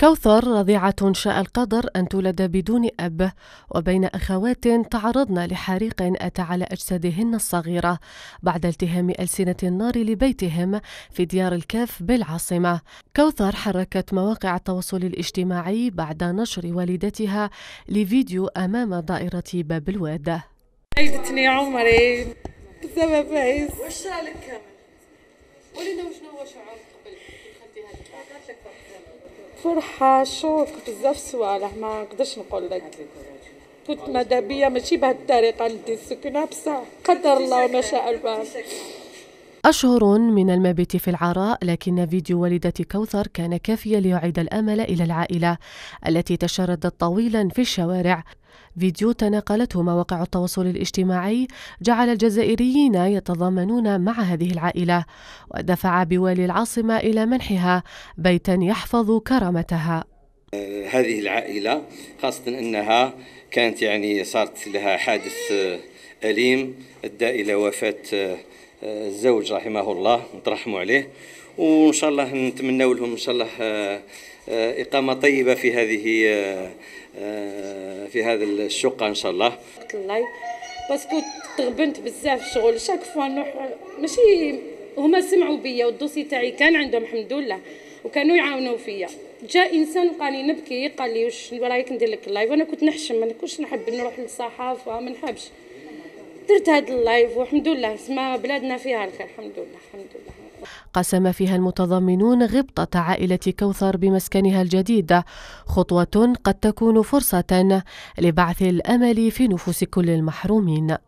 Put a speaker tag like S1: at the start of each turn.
S1: كوثر رضيعة شاء القدر أن تولد بدون أب وبين أخوات تعرضن لحريق أتى على أجسادهن الصغيرة بعد التهام ألسنة النار لبيتهم في ديار الكاف بالعاصمة كوثر حركت مواقع التواصل الاجتماعي بعد نشر والدتها لفيديو أمام دائرة باب الواد
S2: عيدتني عمري بسبب عيس وش كامل
S1: ولنا وشنو شعورك قبل
S2: فرحه شوك بزاف صوالح ما نقدرش نقول لك كنت مدابيه ماشي بهالطريقه ندي السكنه بصح قدر الله وما شاء الله
S1: أشهر من المبيت في العراء لكن فيديو والدة كوثر كان كافيا ليعيد الأمل إلى العائلة التي تشردت طويلا في الشوارع فيديو تناقلته مواقع التواصل الاجتماعي جعل الجزائريين يتضامنون مع هذه العائلة ودفع بوالي العاصمة إلى منحها بيتا يحفظ كرامتها
S3: هذه العائلة خاصة أنها كانت يعني صارت لها حادث أليم أدى إلى وفاة الزوج رحمه الله نترحموا عليه وان شاء الله نتمنوا لهم ان شاء الله آه، آه، اقامه طيبه في هذه آه، في هذا الشقه ان شاء الله
S4: باسكو تغبنت بزاف الشغل شاك فوا نروح ماشي هما سمعوا بيا والدوسي تاعي كان عندهم الحمد لله وكانوا يعاونوا فيا جاء انسان لقاني نبكي قال لي واش رايك ندير لك اللايف وانا كنت نحشم ما كنتش نحب نروح للصحافه ما نحبش درت هذا اللايف والحمد لله سما بلادنا فيها الخير الحمد لله الحمد لله
S1: قسم فيها المتضامنون غبطة عائلة كوثر بمسكنها الجديد خطوة قد تكون فرصة لبعث الأمل في نفوس كل المحرومين